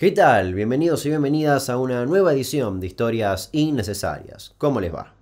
¿Qué tal? Bienvenidos y bienvenidas a una nueva edición de Historias Innecesarias. ¿Cómo les va?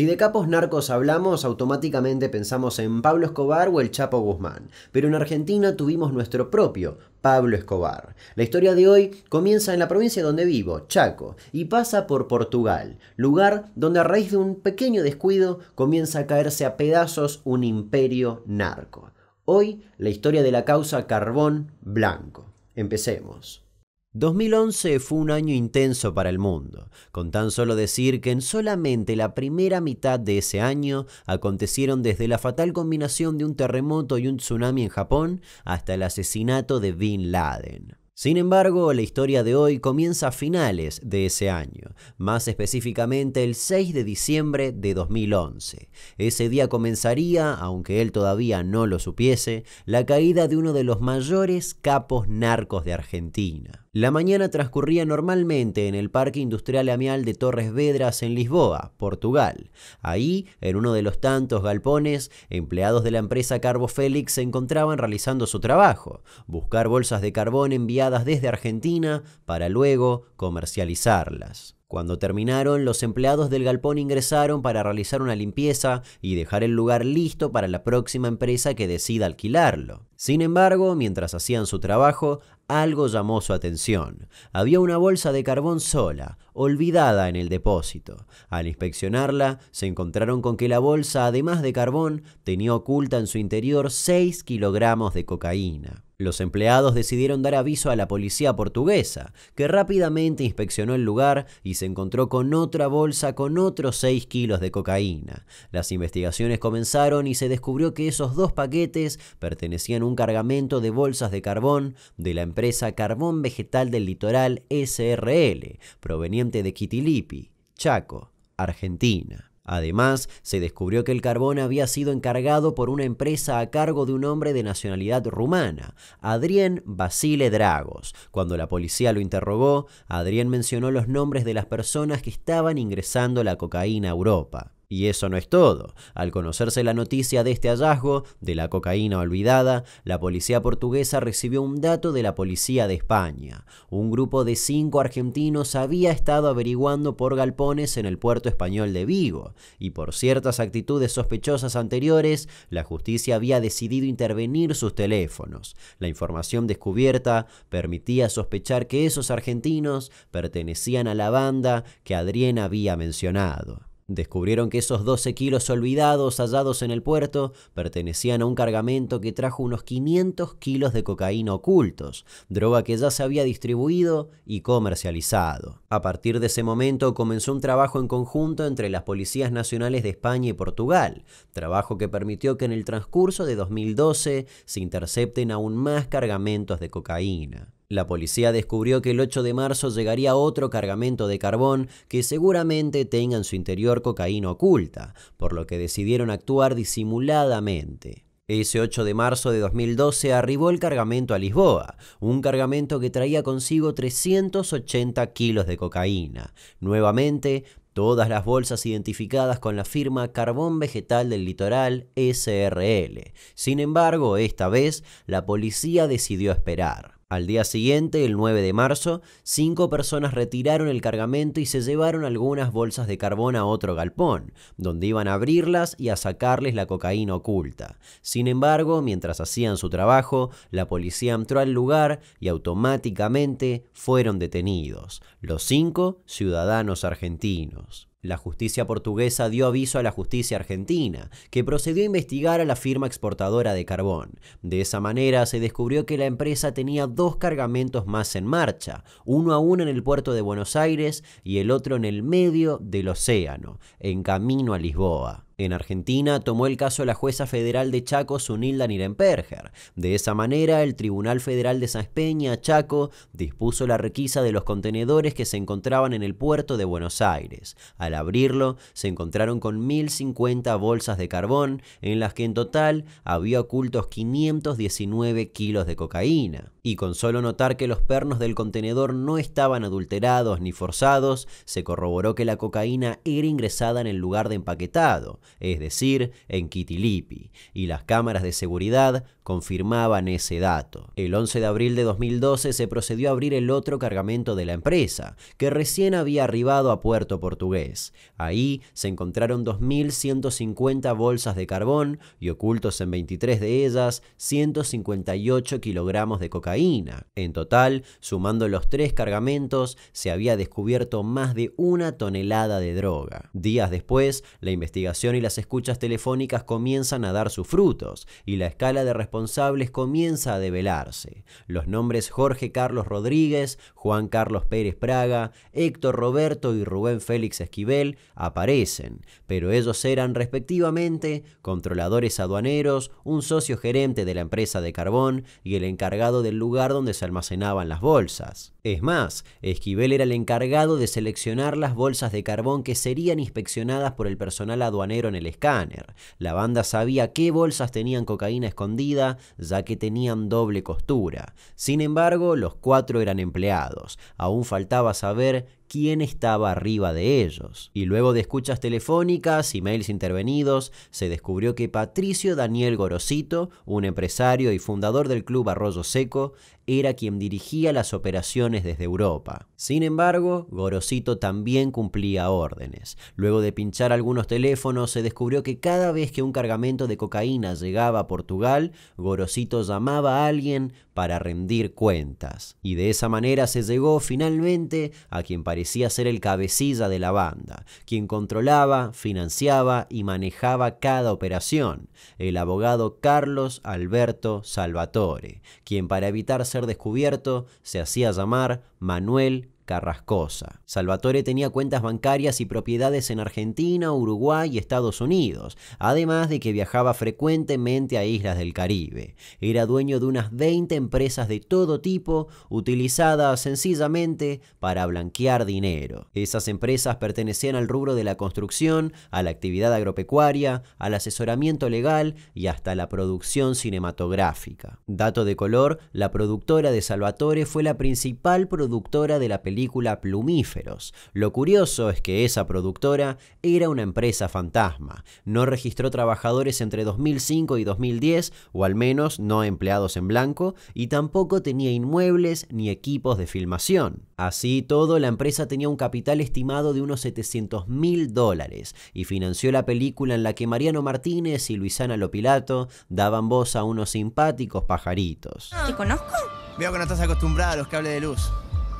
Si de capos narcos hablamos, automáticamente pensamos en Pablo Escobar o el Chapo Guzmán, pero en Argentina tuvimos nuestro propio Pablo Escobar. La historia de hoy comienza en la provincia donde vivo, Chaco, y pasa por Portugal, lugar donde a raíz de un pequeño descuido comienza a caerse a pedazos un imperio narco. Hoy, la historia de la causa Carbón Blanco. Empecemos. 2011 fue un año intenso para el mundo, con tan solo decir que en solamente la primera mitad de ese año acontecieron desde la fatal combinación de un terremoto y un tsunami en Japón hasta el asesinato de Bin Laden. Sin embargo, la historia de hoy comienza a finales de ese año, más específicamente el 6 de diciembre de 2011. Ese día comenzaría, aunque él todavía no lo supiese, la caída de uno de los mayores capos narcos de Argentina. La mañana transcurría normalmente en el Parque Industrial Amial de Torres Vedras en Lisboa, Portugal. Ahí, en uno de los tantos galpones, empleados de la empresa Carbo Félix se encontraban realizando su trabajo, buscar bolsas de carbón enviadas desde Argentina para luego comercializarlas. Cuando terminaron, los empleados del galpón ingresaron para realizar una limpieza y dejar el lugar listo para la próxima empresa que decida alquilarlo. Sin embargo, mientras hacían su trabajo, algo llamó su atención. Había una bolsa de carbón sola, olvidada en el depósito. Al inspeccionarla, se encontraron con que la bolsa, además de carbón, tenía oculta en su interior 6 kilogramos de cocaína. Los empleados decidieron dar aviso a la policía portuguesa, que rápidamente inspeccionó el lugar y se encontró con otra bolsa con otros 6 kilos de cocaína. Las investigaciones comenzaron y se descubrió que esos dos paquetes pertenecían a un cargamento de bolsas de carbón de la empresa Carbón Vegetal del Litoral SRL, proveniente de Quitilipi, Chaco, Argentina. Además, se descubrió que el carbón había sido encargado por una empresa a cargo de un hombre de nacionalidad rumana, Adrián Basile Dragos. Cuando la policía lo interrogó, Adrián mencionó los nombres de las personas que estaban ingresando la cocaína a Europa. Y eso no es todo. Al conocerse la noticia de este hallazgo, de la cocaína olvidada, la policía portuguesa recibió un dato de la policía de España. Un grupo de cinco argentinos había estado averiguando por galpones en el puerto español de Vigo, y por ciertas actitudes sospechosas anteriores, la justicia había decidido intervenir sus teléfonos. La información descubierta permitía sospechar que esos argentinos pertenecían a la banda que Adrián había mencionado. Descubrieron que esos 12 kilos olvidados hallados en el puerto pertenecían a un cargamento que trajo unos 500 kilos de cocaína ocultos, droga que ya se había distribuido y comercializado. A partir de ese momento comenzó un trabajo en conjunto entre las policías nacionales de España y Portugal, trabajo que permitió que en el transcurso de 2012 se intercepten aún más cargamentos de cocaína. La policía descubrió que el 8 de marzo llegaría otro cargamento de carbón que seguramente tenga en su interior cocaína oculta, por lo que decidieron actuar disimuladamente. Ese 8 de marzo de 2012 arribó el cargamento a Lisboa, un cargamento que traía consigo 380 kilos de cocaína. Nuevamente, todas las bolsas identificadas con la firma Carbón Vegetal del Litoral SRL. Sin embargo, esta vez, la policía decidió esperar. Al día siguiente, el 9 de marzo, cinco personas retiraron el cargamento y se llevaron algunas bolsas de carbón a otro galpón, donde iban a abrirlas y a sacarles la cocaína oculta. Sin embargo, mientras hacían su trabajo, la policía entró al lugar y automáticamente fueron detenidos, los cinco ciudadanos argentinos. La justicia portuguesa dio aviso a la justicia argentina, que procedió a investigar a la firma exportadora de carbón. De esa manera se descubrió que la empresa tenía dos cargamentos más en marcha, uno a en el puerto de Buenos Aires y el otro en el medio del océano, en camino a Lisboa. En Argentina tomó el caso la jueza federal de Chaco, Sunilda Nirenperger. De esa manera, el Tribunal Federal de San Peña, Chaco, dispuso la requisa de los contenedores que se encontraban en el puerto de Buenos Aires. Al abrirlo, se encontraron con 1.050 bolsas de carbón, en las que en total había ocultos 519 kilos de cocaína. Y con solo notar que los pernos del contenedor no estaban adulterados ni forzados, se corroboró que la cocaína era ingresada en el lugar de empaquetado es decir, en Kitilipi, y las cámaras de seguridad confirmaban ese dato. El 11 de abril de 2012 se procedió a abrir el otro cargamento de la empresa, que recién había arribado a Puerto Portugués. Ahí se encontraron 2.150 bolsas de carbón y ocultos en 23 de ellas 158 kilogramos de cocaína. En total, sumando los tres cargamentos, se había descubierto más de una tonelada de droga. Días después, la investigación las escuchas telefónicas comienzan a dar sus frutos y la escala de responsables comienza a develarse. Los nombres Jorge Carlos Rodríguez, Juan Carlos Pérez Praga, Héctor Roberto y Rubén Félix Esquivel aparecen, pero ellos eran respectivamente controladores aduaneros, un socio gerente de la empresa de carbón y el encargado del lugar donde se almacenaban las bolsas. Es más, Esquivel era el encargado de seleccionar las bolsas de carbón que serían inspeccionadas por el personal aduanero el escáner. La banda sabía qué bolsas tenían cocaína escondida, ya que tenían doble costura. Sin embargo, los cuatro eran empleados. Aún faltaba saber quién estaba arriba de ellos. Y luego de escuchas telefónicas, y mails intervenidos, se descubrió que Patricio Daniel Gorosito, un empresario y fundador del club Arroyo Seco, era quien dirigía las operaciones desde Europa. Sin embargo, Gorosito también cumplía órdenes. Luego de pinchar algunos teléfonos, se descubrió que cada vez que un cargamento de cocaína llegaba a Portugal, Gorosito llamaba a alguien para rendir cuentas. Y de esa manera se llegó finalmente a quien parecía parecía ser el cabecilla de la banda, quien controlaba, financiaba y manejaba cada operación, el abogado Carlos Alberto Salvatore, quien para evitar ser descubierto se hacía llamar Manuel Carrascosa. Salvatore tenía cuentas bancarias y propiedades en Argentina, Uruguay y Estados Unidos, además de que viajaba frecuentemente a islas del Caribe. Era dueño de unas 20 empresas de todo tipo, utilizadas sencillamente para blanquear dinero. Esas empresas pertenecían al rubro de la construcción, a la actividad agropecuaria, al asesoramiento legal y hasta la producción cinematográfica. Dato de color, la productora de Salvatore fue la principal productora de la película Plumíferos. Lo curioso es que esa productora era una empresa fantasma. No registró trabajadores entre 2005 y 2010, o al menos no empleados en blanco, y tampoco tenía inmuebles ni equipos de filmación. Así todo, la empresa tenía un capital estimado de unos 700 mil dólares y financió la película en la que Mariano Martínez y Luisana Lopilato daban voz a unos simpáticos pajaritos. ¿Te conozco? Veo que no estás acostumbrada a los cables de luz.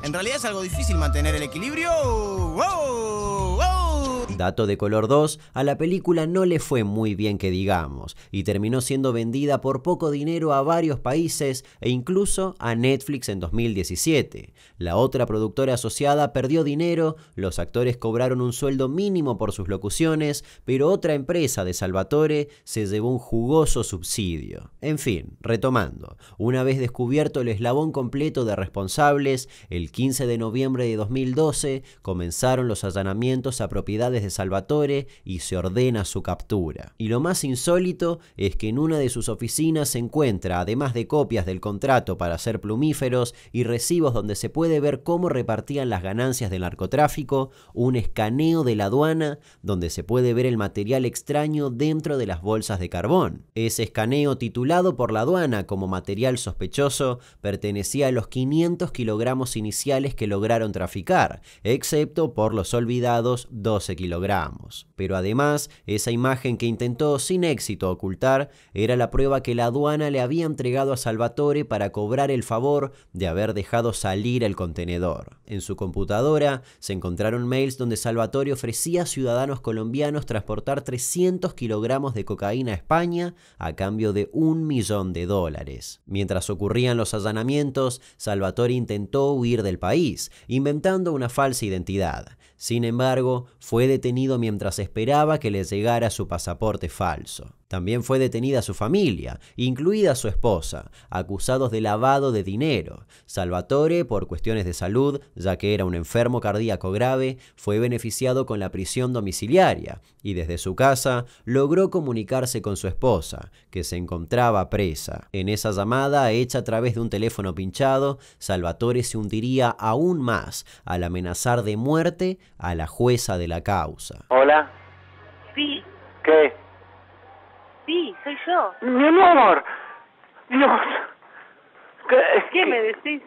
En realidad es algo difícil mantener el equilibrio. Dato de color 2, a la película no le fue muy bien que digamos, y terminó siendo vendida por poco dinero a varios países e incluso a Netflix en 2017. La otra productora asociada perdió dinero, los actores cobraron un sueldo mínimo por sus locuciones, pero otra empresa de Salvatore se llevó un jugoso subsidio. En fin, retomando, una vez descubierto el eslabón completo de responsables, el 15 de noviembre de 2012 comenzaron los allanamientos a propiedades de Salvatore y se ordena su captura. Y lo más insólito es que en una de sus oficinas se encuentra, además de copias del contrato para hacer plumíferos y recibos donde se puede ver cómo repartían las ganancias del narcotráfico, un escaneo de la aduana donde se puede ver el material extraño dentro de las bolsas de carbón. Ese escaneo titulado por la aduana como material sospechoso pertenecía a los 500 kilogramos iniciales que lograron traficar, excepto por los olvidados 12 kilogramos pero además, esa imagen que intentó sin éxito ocultar era la prueba que la aduana le había entregado a Salvatore para cobrar el favor de haber dejado salir el contenedor. En su computadora se encontraron mails donde Salvatore ofrecía a ciudadanos colombianos transportar 300 kilogramos de cocaína a España a cambio de un millón de dólares. Mientras ocurrían los allanamientos, Salvatore intentó huir del país, inventando una falsa identidad. Sin embargo, fue detenido mientras esperaba que le llegara su pasaporte falso. También fue detenida su familia, incluida su esposa, acusados de lavado de dinero. Salvatore, por cuestiones de salud, ya que era un enfermo cardíaco grave, fue beneficiado con la prisión domiciliaria y desde su casa logró comunicarse con su esposa, que se encontraba presa. En esa llamada, hecha a través de un teléfono pinchado, Salvatore se hundiría aún más al amenazar de muerte a la jueza de la causa. Hola. Sí. ¿Qué? sí, soy yo. Mi amor, Dios. ¿Qué, me decís?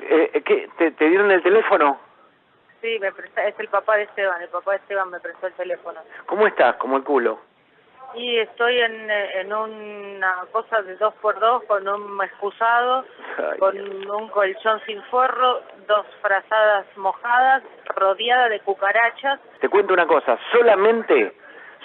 Eh, ¿qué, te, te, dieron el teléfono? Sí, me es el papá de Esteban, el papá de Esteban me prestó el teléfono. ¿Cómo estás? ¿Cómo el culo. Y estoy en, eh, en una cosa de dos por dos con un excusado, con un colchón sin forro, dos frazadas mojadas, rodeada de cucarachas. Te cuento una cosa, solamente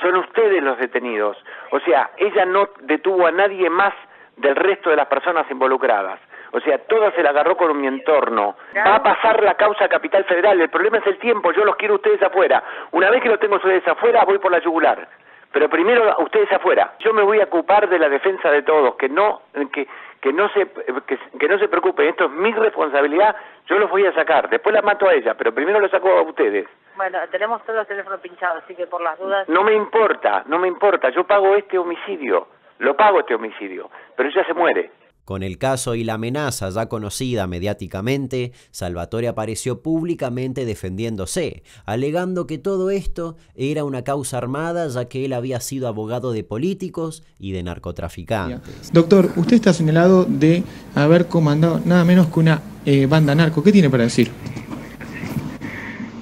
son ustedes los detenidos. O sea, ella no detuvo a nadie más del resto de las personas involucradas. O sea, toda se la agarró con mi entorno. Va a pasar la causa a Capital Federal. El problema es el tiempo. Yo los quiero ustedes afuera. Una vez que los tengo ustedes afuera, voy por la yugular. Pero primero ustedes afuera. Yo me voy a ocupar de la defensa de todos, que no, que, que no se, eh, que, no se preocupen, esto es mi responsabilidad, yo los voy a sacar, después la mato a ella, pero primero lo saco a ustedes. Bueno, tenemos todos los teléfonos pinchados, así que por las dudas... No me importa, no me importa, yo pago este homicidio, lo pago este homicidio, pero ella se muere. Con el caso y la amenaza ya conocida mediáticamente, Salvatore apareció públicamente defendiéndose, alegando que todo esto era una causa armada ya que él había sido abogado de políticos y de narcotraficantes. Doctor, usted está señalado de haber comandado nada menos que una eh, banda narco. ¿Qué tiene para decir?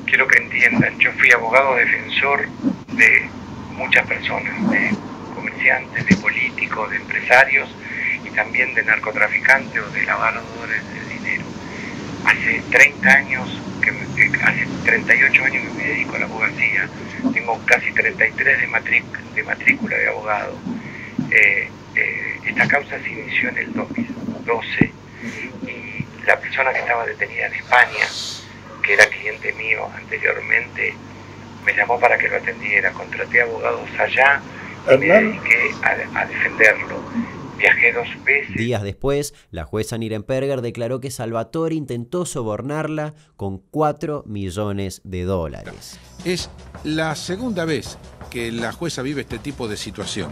Quiero que entiendan, yo fui abogado defensor de muchas personas, de comerciantes, de políticos, de empresarios también de narcotraficantes o de lavadores de dinero. Hace 30 años, que, eh, hace 38 años que me dedico a la abogacía, tengo casi 33 de, de matrícula de abogado. Eh, eh, esta causa se inició en el 2012 y la persona que estaba detenida en España, que era cliente mío anteriormente, me llamó para que lo atendiera. Contraté abogados allá y me dediqué a defenderlo Días después, la jueza Nirenberger declaró que Salvatore intentó sobornarla con 4 millones de dólares. Es la segunda vez que la jueza vive este tipo de situación.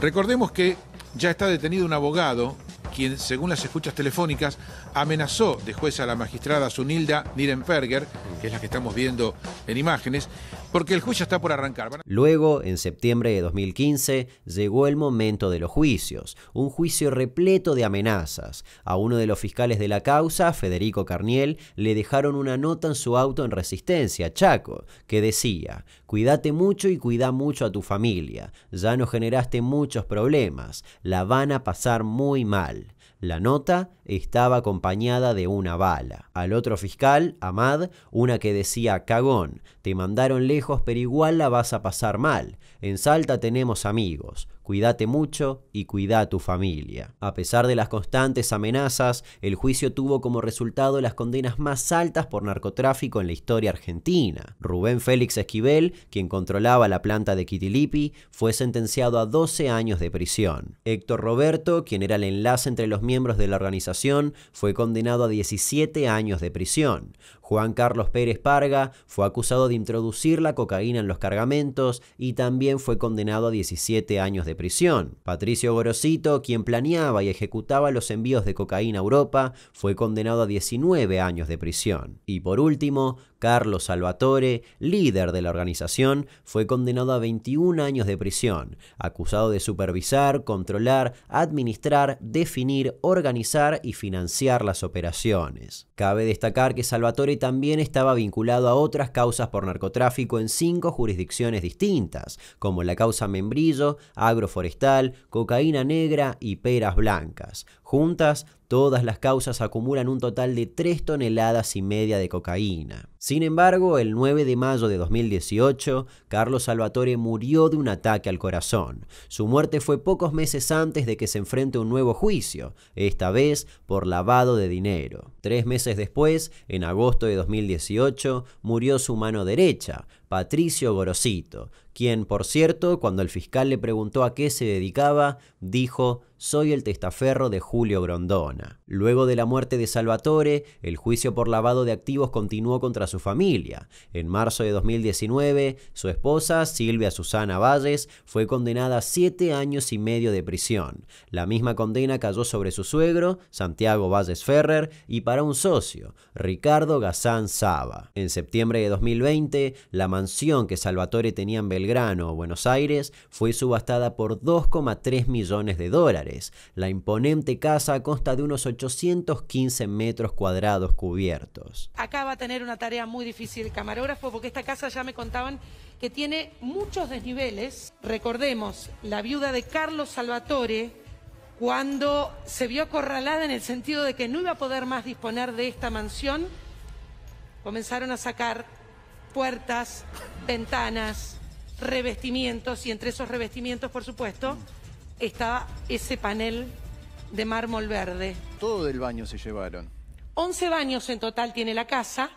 Recordemos que ya está detenido un abogado quien, según las escuchas telefónicas, amenazó de jueza a la magistrada Sunilda Nirenberger, que es la que estamos viendo en imágenes, porque el juicio está por arrancar. Luego, en septiembre de 2015, llegó el momento de los juicios, un juicio repleto de amenazas. A uno de los fiscales de la causa, Federico Carniel, le dejaron una nota en su auto en resistencia, Chaco, que decía, cuídate mucho y cuida mucho a tu familia, ya no generaste muchos problemas, la van a pasar muy mal. La nota estaba acompañada de una bala. Al otro fiscal, Ahmad, una que decía, cagón, te mandaron lejos pero igual la vas a pasar mal. En Salta tenemos amigos. Cuídate mucho y cuida a tu familia. A pesar de las constantes amenazas, el juicio tuvo como resultado las condenas más altas por narcotráfico en la historia argentina. Rubén Félix Esquivel, quien controlaba la planta de Kitilipi, fue sentenciado a 12 años de prisión. Héctor Roberto, quien era el enlace entre los miembros de la organización, fue condenado a 17 años de prisión. Juan Carlos Pérez Parga fue acusado de introducir la cocaína en los cargamentos y también fue condenado a 17 años de prisión prisión. Patricio Gorosito, quien planeaba y ejecutaba los envíos de cocaína a Europa, fue condenado a 19 años de prisión. Y por último, Carlos Salvatore, líder de la organización, fue condenado a 21 años de prisión, acusado de supervisar, controlar, administrar, definir, organizar y financiar las operaciones. Cabe destacar que Salvatore también estaba vinculado a otras causas por narcotráfico en cinco jurisdicciones distintas, como la causa Membrillo, agroforestal, cocaína negra y peras blancas. Juntas, Todas las causas acumulan un total de 3 toneladas y media de cocaína. Sin embargo, el 9 de mayo de 2018, Carlos Salvatore murió de un ataque al corazón. Su muerte fue pocos meses antes de que se enfrente un nuevo juicio, esta vez por lavado de dinero. Tres meses después, en agosto de 2018, murió su mano derecha, Patricio Gorosito, quien, por cierto, cuando el fiscal le preguntó a qué se dedicaba, dijo, soy el testaferro de Julio Grondona. Luego de la muerte de Salvatore, el juicio por lavado de activos continuó contra su familia. En marzo de 2019, su esposa, Silvia Susana Valles, fue condenada a siete años y medio de prisión. La misma condena cayó sobre su suegro, Santiago Valles Ferrer, y para un socio, Ricardo Gazán Saba. En septiembre de 2020, la mansión que Salvatore tenía en Belgrano, Buenos Aires, fue subastada por 2,3 millones de dólares. La imponente casa consta de unos 815 metros cuadrados cubiertos. Acá va a tener una tarea muy difícil el camarógrafo porque esta casa ya me contaban que tiene muchos desniveles. Recordemos, la viuda de Carlos Salvatore cuando se vio acorralada en el sentido de que no iba a poder más disponer de esta mansión, comenzaron a sacar puertas, ventanas, revestimientos, y entre esos revestimientos, por supuesto, estaba ese panel de mármol verde. Todo del baño se llevaron. 11 baños en total tiene la casa.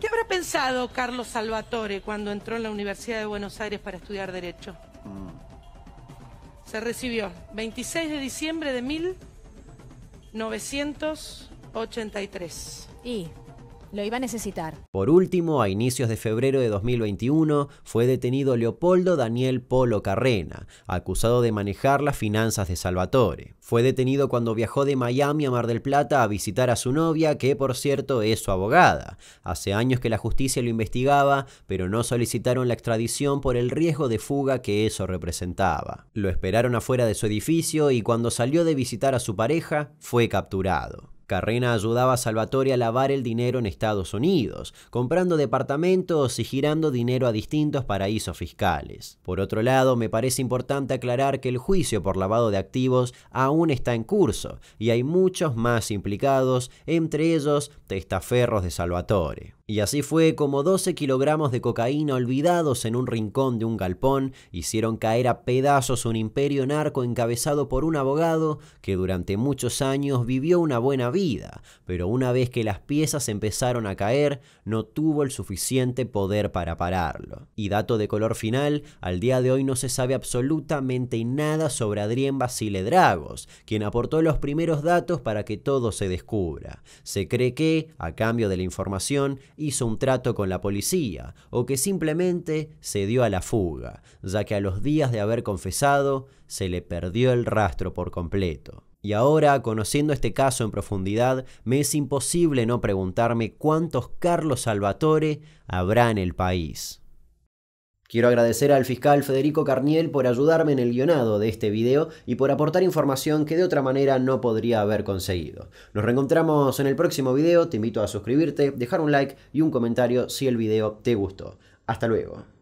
¿Qué habrá pensado Carlos Salvatore cuando entró en la Universidad de Buenos Aires para estudiar Derecho? Mm. Se recibió 26 de diciembre de 1983. Y lo iba a necesitar. Por último, a inicios de febrero de 2021, fue detenido Leopoldo Daniel Polo Carrena, acusado de manejar las finanzas de Salvatore. Fue detenido cuando viajó de Miami a Mar del Plata a visitar a su novia, que por cierto es su abogada. Hace años que la justicia lo investigaba, pero no solicitaron la extradición por el riesgo de fuga que eso representaba. Lo esperaron afuera de su edificio y cuando salió de visitar a su pareja, fue capturado. Carrera ayudaba a Salvatore a lavar el dinero en Estados Unidos, comprando departamentos y girando dinero a distintos paraísos fiscales. Por otro lado, me parece importante aclarar que el juicio por lavado de activos aún está en curso y hay muchos más implicados, entre ellos testaferros de Salvatore. Y así fue como 12 kilogramos de cocaína olvidados en un rincón de un galpón hicieron caer a pedazos un imperio narco encabezado por un abogado que durante muchos años vivió una buena vida, pero una vez que las piezas empezaron a caer, no tuvo el suficiente poder para pararlo. Y dato de color final, al día de hoy no se sabe absolutamente nada sobre Adrián Basile Dragos, quien aportó los primeros datos para que todo se descubra. Se cree que, a cambio de la información, hizo un trato con la policía o que simplemente se dio a la fuga, ya que a los días de haber confesado se le perdió el rastro por completo. Y ahora, conociendo este caso en profundidad, me es imposible no preguntarme cuántos Carlos Salvatore habrá en el país. Quiero agradecer al fiscal Federico Carniel por ayudarme en el guionado de este video y por aportar información que de otra manera no podría haber conseguido. Nos reencontramos en el próximo video, te invito a suscribirte, dejar un like y un comentario si el video te gustó. Hasta luego.